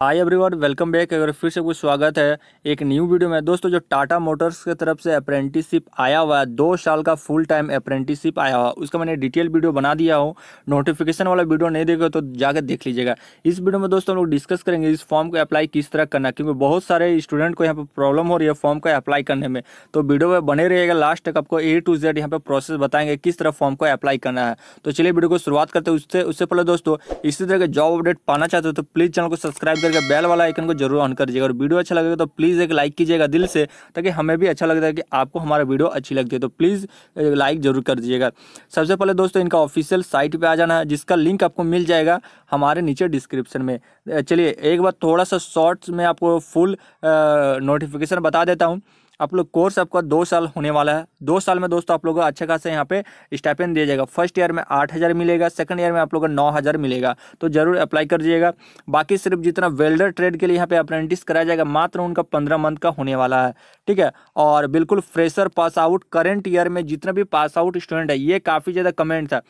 hi everyone welcome back अगर फिर से कुछ स्वागत है एक न्यू वीडियो में दोस्तों जो टाटा मोटर्स की तरफ से अप्रेंटिसशिप आया हुआ है दो साल का फुल टाइम अप्रेंटिसशिप आया हुआ उसका मैंने डिटेल वीडियो बना दिया हो नोटिफिकेशन वाला वीडियो नहीं देखो तो जाकर देख लीजिएगा इस वीडियो में दोस्तों हम लोग डिस्कस करेंगे इस फॉर्म को अप्लाई किस तरह करना क्योंकि बहुत सारे स्टूडेंट को यहाँ पर प्रॉब्लम हो रही है फॉर्म को अप्लाई करने में तो वीडियो में बने रहेगा लास्ट तक आपको ए टू जेड यहाँ पर प्रोसेस बताएंगे किस तरह फॉर्म को अप्लाई करना है तो चलिए वीडियो को शुरुआत करते हैं उससे उससे पहले दोस्तों इसी तरह के जॉब अपडेट पाना चाहते हो तो प्लीज़ चैनल को सब्सक्राइब करके बेल वाला आइकन को जरूर ऑन कर दीजिएगा और वीडियो अच्छा लगेगा तो प्लीज़ एक लाइक कीजिएगा दिल से ताकि हमें भी अच्छा लगता है कि आपको हमारा वीडियो अच्छी लगती है तो प्लीज़ लाइक जरूर कर दीजिएगा सबसे पहले दोस्तों इनका ऑफिशियल साइट पर आ जाना है जिसका लिंक आपको मिल जाएगा हमारे नीचे डिस्क्रिप्शन में चलिए एक बार थोड़ा सा शॉर्ट्स में आपको फुल नोटिफिकेशन बता देता हूँ आप लोग कोर्स आपका दो साल होने वाला है दो साल में दोस्तों आप लोगों को अच्छा खासा यहाँ पे स्टाइपेंड दिया जाएगा फर्स्ट ईयर में आठ हज़ार मिलेगा सेकंड ईयर में आप लोगों को नौ हज़ार मिलेगा तो ज़रूर अप्लाई कर दीजिएगा बाकी सिर्फ जितना वेल्डर ट्रेड के लिए यहाँ पे अप्रेंटिस कराया जाएगा मात्र उनका पंद्रह मंथ का होने वाला है ठीक है और बिल्कुल fresher pass out current year में जितना भी पास आउट स्टूडेंट है ये काफ़ी ज़्यादा कमेंट था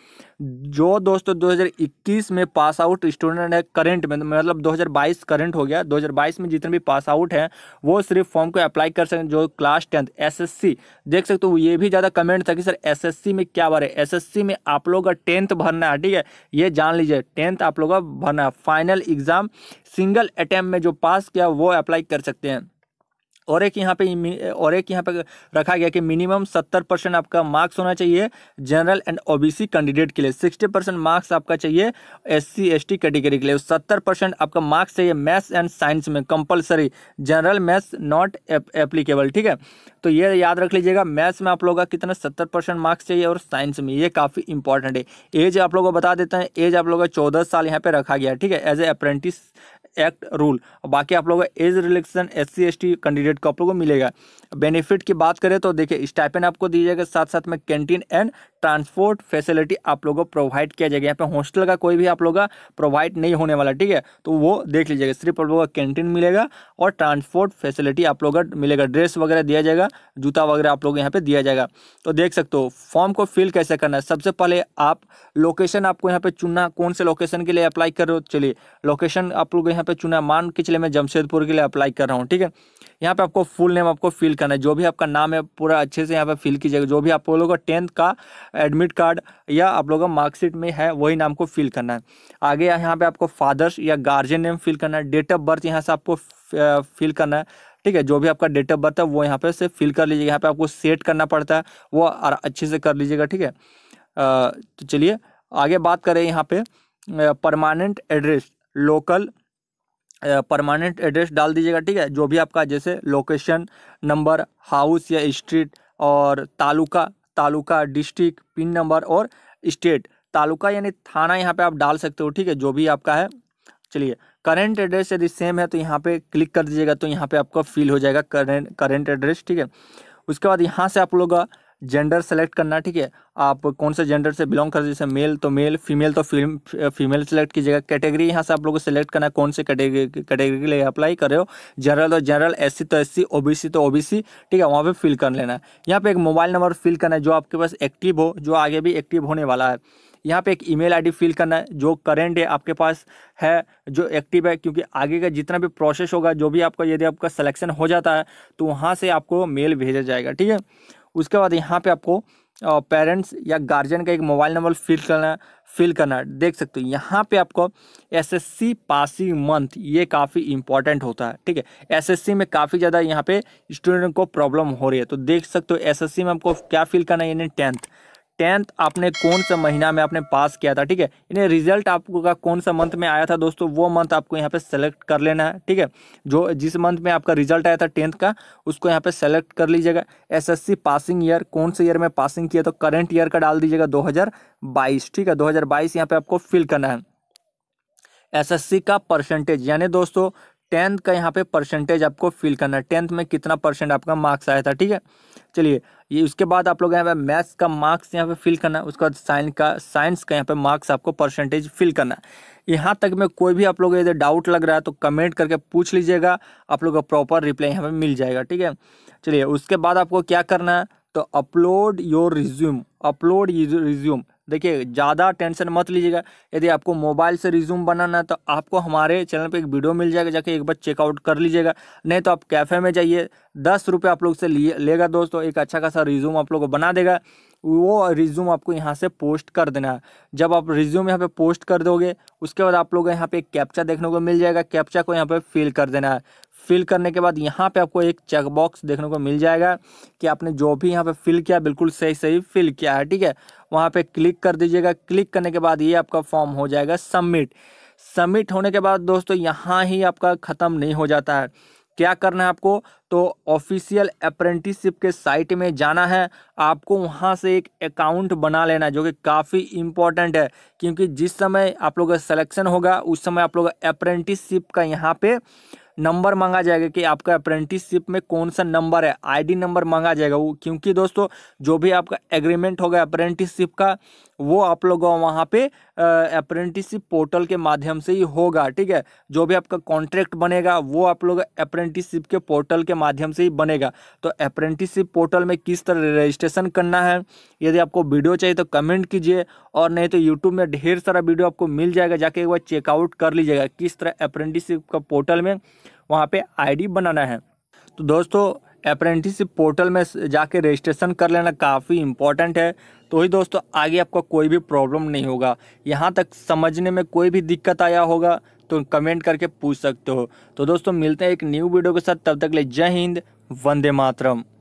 जो दोस्तों 2021 में पास आउट स्टूडेंट है करंट में मतलब 2022 करंट हो गया 2022 में जितने भी पास आउट हैं वो सिर्फ फॉर्म को अप्लाई कर सकते हैं जो क्लास टेंथ एसएससी देख सकते हो ये भी ज़्यादा कमेंट था कि सर एसएससी में क्या है एसएससी में आप लोग का टेंथ भरना है ठीक है ये जान लीजिए टेंथ आप लोग का भरना है फाइनल एग्ज़ाम सिंगल अटैम्प्ट में जो पास किया वो अप्लाई कर सकते हैं और एक यहाँ पे और एक यहाँ पे रखा गया कि मिनिमम सत्तर परसेंट आपका मार्क्स होना चाहिए जनरल एंड ओबीसी कैंडिडेट के लिए सिक्सटी परसेंट मार्क्स आपका चाहिए एससी एसटी कैटेगरी के लिए सत्तर परसेंट आपका मार्क्स चाहिए मैथ्स एंड साइंस में compulsory general maths not applicable ठीक है तो ये याद रख लीजिएगा मैथ्स में आप लोगों का कितना सत्तर परसेंट मार्क्स चाहिए और साइंस में ये काफ़ी इंपॉर्टेंट है एज आप लोगों को बता देते हैं एज आप लोगों का चौदह साल यहाँ पे रखा गया ठीक है as a apprentice act rule बाकी आप लोगों का age relaxation S C S T candidate को आप लोगों को मिलेगा बेनिफिट की बात करें तो देखिए स्टाइपेंड आपको दी जाएगा साथ साथ में कैंटीन एंड ट्रांसपोर्ट फैसिलिटी आप लोगों को प्रोवाइड किया जाएगा यहाँ पे हॉस्टल का कोई भी आप लोगों का प्रोवाइड नहीं होने वाला ठीक है तो वो देख लीजिएगा सिर्फ आप लोगों का कैंटीन मिलेगा और ट्रांसपोर्ट फैसिलिटी आप लोगों का मिलेगा ड्रेस वगैरह दिया जाएगा जूता वगैरह आप लोग यहाँ पे दिया जाएगा तो देख सकते हो फॉर्म को फिल कैसे करना है सबसे पहले आप लोकेशन आपको यहाँ पे चुनना कौन से लोकेशन के लिए अप्लाई कर रहे हो चलिए लोकेशन आप लोग यहाँ पे चुना मान के चले मैं जमशेदपुर के लिए अप्लाई कर रहा हूँ ठीक है यहाँ पे आपको फुल नेम आपको फिल करना है जो भी आपका नाम है पूरा अच्छे से यहाँ पे फिल कीजिएगा जो भी आप लोगों का टेंथ का एडमिट कार्ड या आप लोगों का मार्कशीट में है वही नाम को फिल करना है आगे यहाँ पे आपको फादर्स या गार्जियन नेम फिल करना है डेट ऑफ बर्थ यहाँ से आपको फिल करना है ठीक है जो भी आपका डेट ऑफ बर्थ है वो यहाँ पे से फिल कर लीजिएगा यहाँ पे आपको सेट करना पड़ता है वो अच्छे से कर लीजिएगा ठीक है तो चलिए आगे बात करें यहाँ पे permanent address local permanent address डाल दीजिएगा ठीक है जो भी आपका जैसे लोकेशन नंबर हाउस या स्ट्रीट और taluka taluka district pin number और स्टेट तालुका यानी थाना यहाँ पे आप डाल सकते हो ठीक है जो भी आपका है चलिए करेंट एड्रेस यदि सेम है तो यहाँ पे क्लिक कर दीजिएगा तो यहाँ पे आपका फिल हो जाएगा करेंट करेंट एड्रेस ठीक है उसके बाद यहाँ से आप लोग जेंडर सेलेक्ट करना ठीक है आप कौन से जेंडर से बिलोंग कर जैसे मेल तो मेल फीमेल तो फीमेल फीमेल सेलेक्ट कीजिएगा कैटेगरी यहाँ से आप लोग को सिलेक्ट करना है कौन से कैटेगरी कैटेगरी के लिए अप्लाई कर रहे हो जनरल तो जनरल एससी तो एससी ओबीसी तो ओबीसी ठीक है वहाँ पे फिल कर लेना है यहाँ पे एक मोबाइल नंबर फिल करना है जो आपके पास एक्टिव हो जो आगे भी एक्टिव होने वाला है यहाँ पे एक ईमेल आईडी फिल करना है जो करेंट है आपके पास है जो एक्टिव है क्योंकि आगे का जितना भी प्रोसेस होगा जो भी आपका यदि आपका सिलेक्शन हो जाता है तो वहाँ से आपको मेल भेजा जाएगा ठीक है उसके बाद यहाँ पे आपको पेरेंट्स या गार्जियन का एक मोबाइल नंबर फिल करना फिल करना देख सकते हो यहाँ पे आपको एसएससी पासिंग मंथ ये काफ़ी इंपॉर्टेंट होता है ठीक है एसएससी में काफ़ी ज़्यादा यहाँ पे स्टूडेंट को प्रॉब्लम हो रही है तो देख सकते हो एसएससी में आपको क्या फिल करना है यानी टेंथ टेंथ आपने कौन सा महीना में आपने पास किया था ठीक है यानी रिजल्ट आपका कौन सा मंथ में आया था दोस्तों वो मंथ आपको यहाँ पे सेलेक्ट कर लेना है ठीक है जो जिस मंथ में आपका रिजल्ट आया था टेंथ का उसको यहाँ पे सेलेक्ट कर लीजिएगा एसएससी पासिंग ईयर कौन से ईयर में पासिंग किया तो करेंट ईयर का डाल दीजिएगा दो ठीक है 2022 यहाँ पे आपको फिल करना है एस का परसेंटेज यानी दोस्तों टेंथ का यहाँ पे परसेंटेज आपको फिल करना है टेंथ में कितना परसेंट आपका मार्क्स आया था ठीक है चलिए ये उसके बाद आप लोग यहाँ पे मैथ्स का मार्क्स यहाँ पे फिल करना है उसके बाद साइंस का साइंस का यहाँ पे मार्क्स आपको परसेंटेज फिल करना है यहाँ तक में कोई भी आप लोग यदि डाउट लग रहा है तो कमेंट करके पूछ लीजिएगा आप लोग का प्रॉपर रिप्लाई यहाँ पर मिल जाएगा ठीक है चलिए उसके बाद आपको क्या करना है तो upload your resume upload resume देखिए ज़्यादा टेंशन मत लीजिएगा यदि आपको मोबाइल से रिज्यूम बनाना है तो आपको हमारे चैनल पे एक वीडियो मिल जाएगा जाके एक बार चेकआउट कर लीजिएगा नहीं तो आप कैफ़े में जाइए दस रुपये आप लोग से लिए लेगा दोस्तों एक अच्छा खासा रिज्यूम आप लोग को बना देगा वो रिज्यूम आपको यहाँ से पोस्ट कर देना है जब आप रिज्यूम यहाँ पे पोस्ट कर दोगे उसके बाद आप लोग यहाँ पे एक कैप्चा देखने को मिल जाएगा कैप्चा को यहाँ पे फिल कर देना है फिल करने के बाद यहाँ पे आपको एक चेकबॉक्स देखने को मिल जाएगा कि आपने जो भी यहाँ पे फिल किया बिल्कुल सही सही फिल किया है ठीक है वहाँ पर क्लिक कर दीजिएगा क्लिक करने के बाद ये आपका फॉर्म हो जाएगा सबमिट सबमिट होने के बाद दोस्तों यहाँ ही आपका ख़त्म नहीं हो जाता है क्या करना है आपको तो ऑफिशियल अप्रेंटिसशिप के साइट में जाना है आपको वहां से एक अकाउंट बना लेना जो कि काफ़ी इम्पॉर्टेंट है क्योंकि जिस समय आप लोग का सलेक्शन होगा उस समय आप लोग अप्रेंटिसशिप का यहाँ पे नंबर मांगा जाएगा कि आपका अप्रेंटिसशिप में कौन सा नंबर है आईडी नंबर मांगा जाएगा वो क्योंकि दोस्तों जो भी आपका एग्रीमेंट होगा अप्रेंटिसशिप का वो आप लोगों वहाँ पे अप्रेंटिसिप पोर्टल के माध्यम से ही होगा ठीक है जो भी आपका कॉन्ट्रैक्ट बनेगा वो आप लोग अप्रेंटिसिप के पोर्टल के माध्यम से ही बनेगा तो अप्रेंटिसिप पोर्टल में किस तरह रजिस्ट्रेशन करना है यदि आपको वीडियो चाहिए तो कमेंट कीजिए और नहीं तो यूट्यूब में ढेर सारा वीडियो आपको मिल जाएगा जाके एक बार चेकआउट कर लीजिएगा किस तरह अप्रेंटिसिप का पोर्टल में वहाँ पर आई बनाना है तो दोस्तों अप्रेंटिसिप पोर्टल में जाके रजिस्ट्रेशन कर लेना काफ़ी इंपॉर्टेंट है तो ही दोस्तों आगे आपका कोई भी प्रॉब्लम नहीं होगा यहाँ तक समझने में कोई भी दिक्कत आया होगा तो कमेंट करके पूछ सकते हो तो दोस्तों मिलते हैं एक न्यू वीडियो के साथ तब तक ले जय हिंद वंदे मातरम